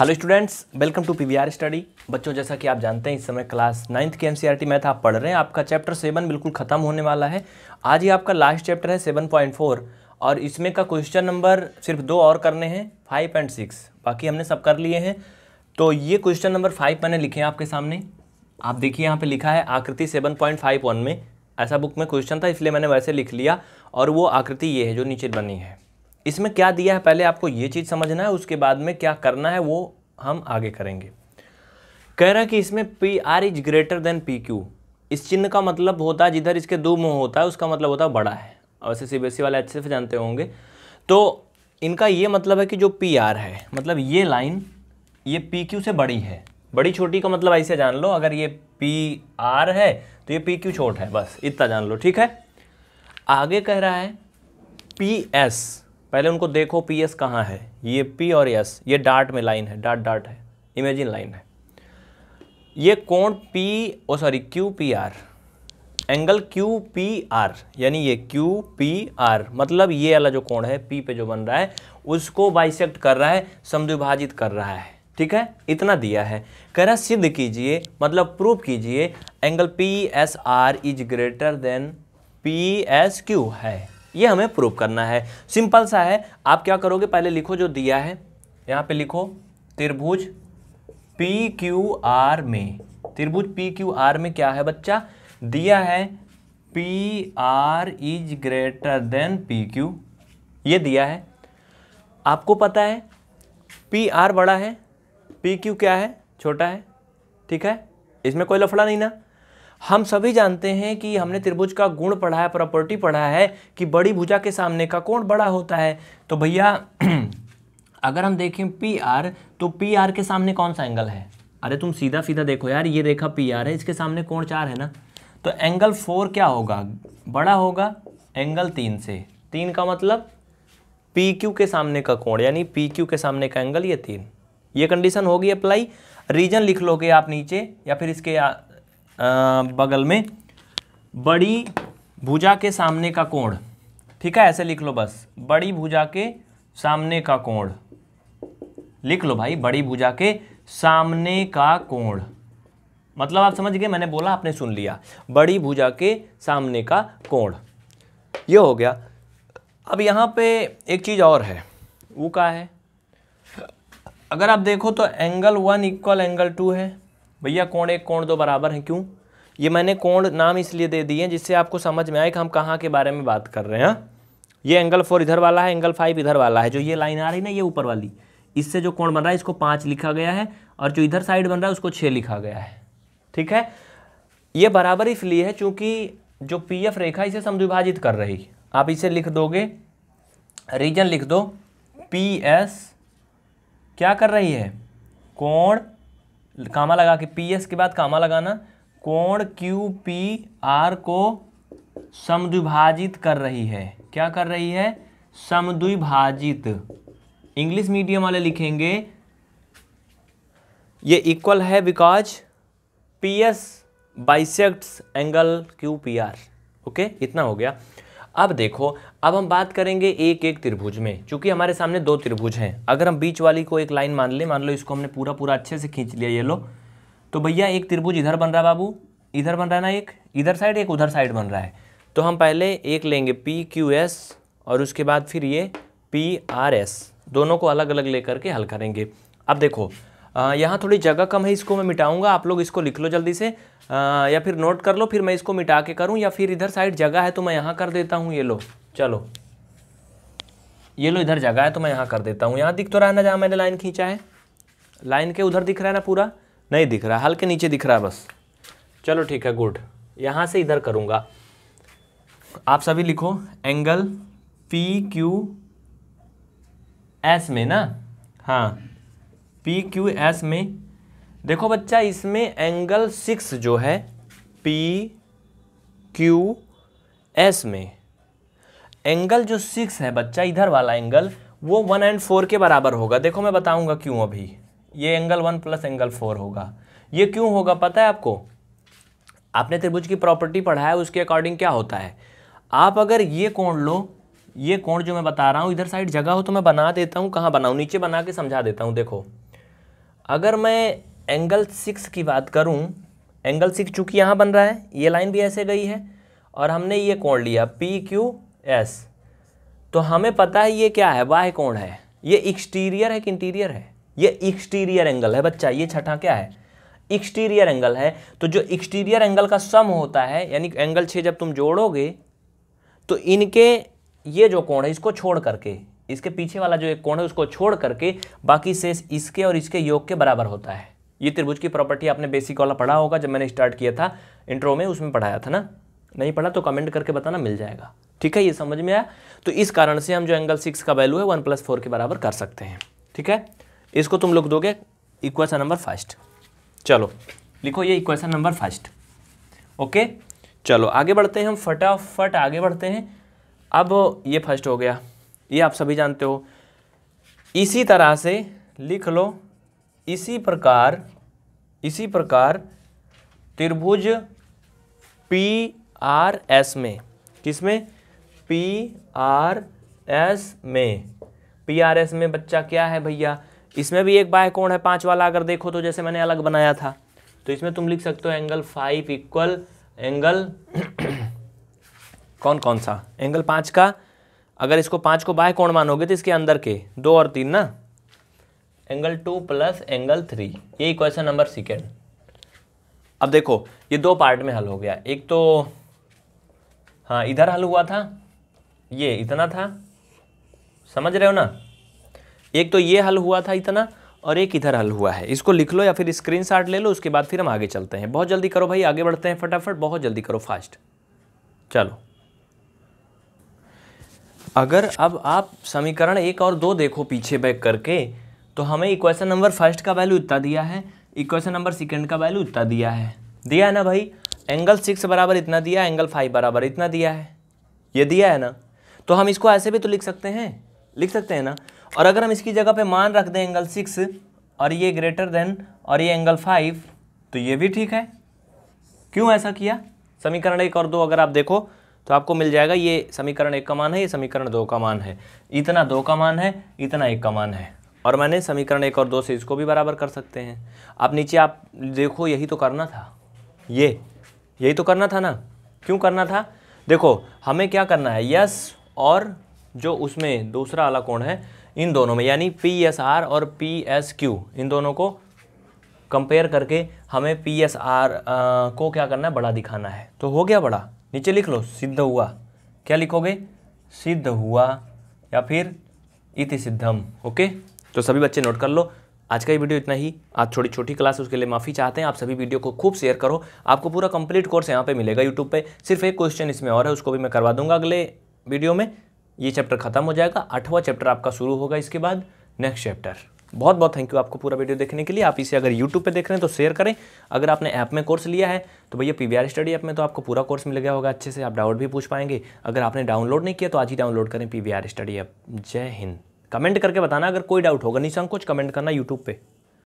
Hello students welcome to PVR study बच्चों जैसा कि आप जानते हैं इस समय क्लास नाइन्थ के एनसीईआरटी मैथ आप पढ़ रहे हैं आपका चैप्टर सेवन बिल्कुल खत्म होने वाला है आज ही आपका लास्ट चैप्टर है सेवन पॉइंट फोर और इसमें का क्वेश्चन नंबर सिर्फ दो और करने हैं फाइव एंड सिक्स बाकी हमने सब कर लिए हैं तो ये क्वेश्चन नंबर फाइव मैंने लिखे हैं आपके सामने आप देखिए यहाँ पर लिखा है आकृति सेवन पॉइंट फाइव वन में ऐसा बुक में क्वेश्चन था इसलिए मैंने वैसे लिख लिया और वो आकृति ये है जो नीचे बनी है इसमें क्या दिया है पहले आपको ये चीज़ समझना है उसके बाद में क्या करना है वो हम आगे करेंगे कह रहा है कि इसमें P R is greater than P Q इस चिन्ह का मतलब होता है जिधर इसके दो मुँह होता है उसका मतलब होता है बड़ा है वैसे सी बी एस ई वाले अच्छे से जानते होंगे तो इनका ये मतलब है कि जो पी आर है मतलब ये लाइन ये पी क्यू से बड़ी है बड़ी छोटी का मतलब ऐसे जान लो अगर ये पी आर है तो ये पी क्यू छोट है बस इतना जान लो ठीक है आगे कह रहा है पी एस पहले उनको देखो पी एस कहाँ है ये पी और एस ये डार्ट में लाइन है डार्ट डार्ट है इमेजिन लाइन है ये कोण P O sorry Q P R angle Q P R यानी ये क्यू पी आर मतलब ये वाला जो कोण है पी पे जो बन रहा है उसको बाइसेक्ट कर रहा है समद्विभाजित कर रहा है ठीक है इतना दिया है कह रहा सिद्ध कीजिए मतलब प्रूव कीजिए angle P S R is greater than P S Q है ये हमें प्रूव करना है सिंपल सा है आप क्या करोगे पहले लिखो जो दिया है यहाँ पे लिखो त्रिभुज पी क्यू आर में त्रिभुज पी क्यू आर में क्या है बच्चा दिया है P R is greater than P Q ये दिया है आपको पता है पी आर बड़ा है पी क्यू क्या है छोटा है ठीक है इसमें कोई लफड़ा नहीं ना हम सभी जानते हैं कि हमने त्रिभुज का गुण पढ़ा है प्रॉपर्टी पढ़ा है कि बड़ी भुजा के सामने का कोण बड़ा होता है तो भैया अगर हम देखें पी आर तो पी आर के सामने कौन सा एंगल है अरे तुम सीधा सीधा देखो यार ये रेखा पी आर है इसके सामने कोण चार है ना तो एंगल फोर क्या होगा बड़ा होगा एंगल तीन से तीन का मतलब पी क्यू के सामने का कोण यानी पी क्यू के सामने का एंगल ये तीन ये कंडीशन होगी अप्लाई रीजन लिख लोगे आप नीचे या फिर इसके बगल में बड़ी भुजा के सामने का कोण ठीक है ऐसे लिख लो बस बड़ी भुजा के सामने का कोण लिख लो भाई बड़ी भुजा के सामने का कोण मतलब आप समझ गए मैंने बोला आपने सुन लिया बड़ी भुजा के सामने का कोण ये हो गया अब यहाँ पे एक चीज़ और है वो का है अगर आप देखो तो angle one equal angle two है भैया कोण एक कोण दो बराबर हैं क्यों ये मैंने कोण नाम इसलिए दे दिए हैं जिससे आपको समझ में आए कि हम कहाँ के बारे में बात कर रहे हैं हाँ। ये एंगल फोर इधर वाला है एंगल फाइव इधर वाला है जो ये लाइन आ रही है ना ये ऊपर वाली इससे जो कोण बन रहा है इसको पाँच लिखा गया है और जो इधर साइड बन रहा है उसको छः लिखा गया है ठीक है ये बराबर इसलिए है चूँकि जो पी एफ रेखा इसे समद्विभाजित कर रही आप इसे लिख दोगे रीजन लिख दो पी एस क्या कर रही है कोण कामा लगा के पी एस के बाद कामा लगाना कोण क्यू पी आर को समद्विभाजित कर रही है क्या कर रही है समद्विभाजित इंग्लिश मीडियम वाले लिखेंगे ये इक्वल है because P S bisects angle Q P R okay इतना हो गया अब देखो अब हम बात करेंगे एक एक त्रिभुज में चूंकि हमारे सामने दो त्रिभुज हैं अगर हम बीच वाली को एक लाइन मान लें मान लो इसको हमने पूरा पूरा अच्छे से खींच लिया ये लो तो भैया एक त्रिभुज इधर बन रहा है बाबू इधर बन रहा है ना एक इधर साइड एक उधर साइड बन रहा है तो हम पहले एक लेंगे पी क्यू एस और उसके बाद फिर ये पी आर एस दोनों को अलग अलग लेकर के हल करेंगे अब देखो यहाँ थोड़ी जगह कम है इसको मैं मिटाऊंगा आप लोग इसको लिख लो जल्दी से आ, या फिर नोट कर लो फिर मैं इसको मिटा के करूँ या फिर इधर साइड जगह है तो मैं यहाँ कर देता हूँ ये लो चलो ये लो इधर जगह है तो मैं यहाँ कर देता हूँ यहाँ दिख तो रहा है ना जहाँ मैंने लाइन खींचा है लाइन के उधर दिख रहा है ना पूरा नहीं दिख रहा हल्के नीचे दिख रहा है बस चलो ठीक है गुड यहाँ से इधर करूँगा आप सभी लिखो एंगल पी क्यू एस में ना हाँ पी क्यू एस में देखो बच्चा इसमें एंगल सिक्स जो है पी क्यू एस में एंगल जो सिक्स है बच्चा इधर वाला एंगल वो वन एंड फोर के बराबर होगा देखो मैं बताऊंगा क्यों अभी ये angle one plus angle four होगा ये क्यों होगा पता है आपको आपने त्रिभुज की प्रॉपर्टी पढ़ा है उसके अकॉर्डिंग क्या होता है आप अगर ये कोण लो ये कोण जो मैं बता रहा हूँ इधर साइड जगह हो तो मैं बना देता हूँ कहाँ बनाऊँ नीचे बना के समझा देता हूँ देखो अगर मैं एंगल सिक्स की बात करूं एंगल सिक्स चूँकि यहाँ बन रहा है ये लाइन भी ऐसे गई है और हमने ये कोण लिया पी क्यू एस तो हमें पता है ये क्या है वाह कोण है ये एक्सटीरियर है कि इंटीरियर है ये एक्सटीरियर एंगल है बच्चा ये छठा क्या है एक्सटीरियर एंगल है तो जो एक्सटीरियर एंगल का सम होता है यानी एंगल छः जब तुम जोड़ोगे तो इनके ये जो कोण है इसको छोड़ करके इसके पीछे वाला जो एक कोण है उसको छोड़ करके बाकी शेष इसके और इसके योग के बराबर होता है ये त्रिभुज की प्रॉपर्टी आपने बेसिक वाला पढ़ा होगा जब मैंने स्टार्ट किया था इंट्रो में उसमें पढ़ाया था ना नहीं पढ़ा तो कमेंट करके बताना मिल जाएगा ठीक है ये समझ में आया तो इस कारण से हम जो एंगल सिक्स का वैल्यू है वन प्लस फोर के बराबर कर सकते हैं ठीक है इसको तुम लोग दोगे इक्वेशन नंबर फर्स्ट चलो लिखो ये इक्वेशन नंबर फर्स्ट ओके चलो आगे बढ़ते हैं हम फटाफट आगे बढ़ते हैं अब ये फर्स्ट हो गया ये आप सभी जानते हो इसी तरह से लिख लो इसी प्रकार इसी प्रकार त्रिभुज पी आर एस में किसमें पी आर एस में पी आर एस में बच्चा क्या है भैया इसमें भी एक बाह्य कोण है पांच वाला अगर देखो तो जैसे मैंने अलग बनाया था तो इसमें तुम लिख सकते हो एंगल फाइव इक्वल एंगल कौन कौन सा एंगल पांच का अगर इसको पाँच को बाय कोण मानोगे तो इसके अंदर के दो और तीन ना angle two plus angle three ये क्वेश्चन नंबर सेकेंड अब देखो ये दो पार्ट में हल हो गया एक तो हाँ इधर हल हुआ था ये इतना था समझ रहे हो ना एक तो ये हल हुआ था इतना और एक इधर हल हुआ है इसको लिख लो या फिर स्क्रीनशॉट ले लो उसके बाद फिर हम आगे चलते हैं बहुत जल्दी करो भाई आगे बढ़ते हैं फटाफट बहुत जल्दी करो फास्ट चलो अगर अब आप समीकरण एक और दो देखो पीछे बैक करके तो हमें इक्वेशन नंबर फर्स्ट का वैल्यू इतना दिया है इक्वेशन नंबर सेकेंड का वैल्यू इतना दिया है दिया है ना भाई एंगल सिक्स बराबर इतना दिया एंगल फाइव बराबर इतना दिया है ये दिया है ना तो हम इसको ऐसे भी तो लिख सकते हैं लिख सकते हैं ना और अगर हम इसकी जगह पे मान रख दें एंगल सिक्स और ये ग्रेटर देन और ये एंगल फाइव तो ये भी ठीक है क्यों ऐसा किया समीकरण एक और दो अगर आप देखो तो आपको मिल जाएगा ये समीकरण एक का मान है ये समीकरण दो का मान है इतना दो का मान है इतना एक का मान है और मैंने समीकरण एक और दो से इसको भी बराबर कर सकते हैं आप नीचे आप देखो यही तो करना था ये यही तो करना था ना क्यों करना था देखो हमें क्या करना है यस और जो उसमें दूसरा वाला कोण है इन दोनों में यानी पी एस आर और पी एस क्यू इन दोनों को कंपेयर करके हमें पी एस आर को क्या करना है बड़ा दिखाना है तो हो गया बड़ा नीचे लिख लो सिद्ध हुआ क्या लिखोगे सिद्ध हुआ या फिर इति सिद्धम ओके तो सभी बच्चे नोट कर लो आज का ये वीडियो इतना ही आज छोटी छोटी क्लास उसके लिए माफ़ी चाहते हैं आप सभी वीडियो को खूब शेयर करो आपको पूरा कंप्लीट कोर्स यहाँ पे मिलेगा यूट्यूब पे सिर्फ एक क्वेश्चन इसमें और है उसको भी मैं करवा दूंगा अगले वीडियो में ये चैप्टर खत्म हो जाएगा आठवां चैप्टर आपका शुरू होगा इसके बाद नेक्स्ट चैप्टर बहुत बहुत थैंक यू आपको पूरा वीडियो देखने के लिए आप इसे अगर यूट्यूब पे देख रहे हैं तो शेयर करें अगर आपने ऐप में कोर्स लिया है तो भैया पी स्टडी ऐप में तो आपको पूरा कोर्स मिल गया होगा अच्छे से आप डाउट भी पूछ पाएंगे अगर आपने डाउनलोड नहीं किया तो आज ही डाउनलोड करें पी स्टडी ऐप जय हिंद कमेंट करके बताना अगर कोई डाउट होगा निसंकोच कमेंट करना यूट्यूब पर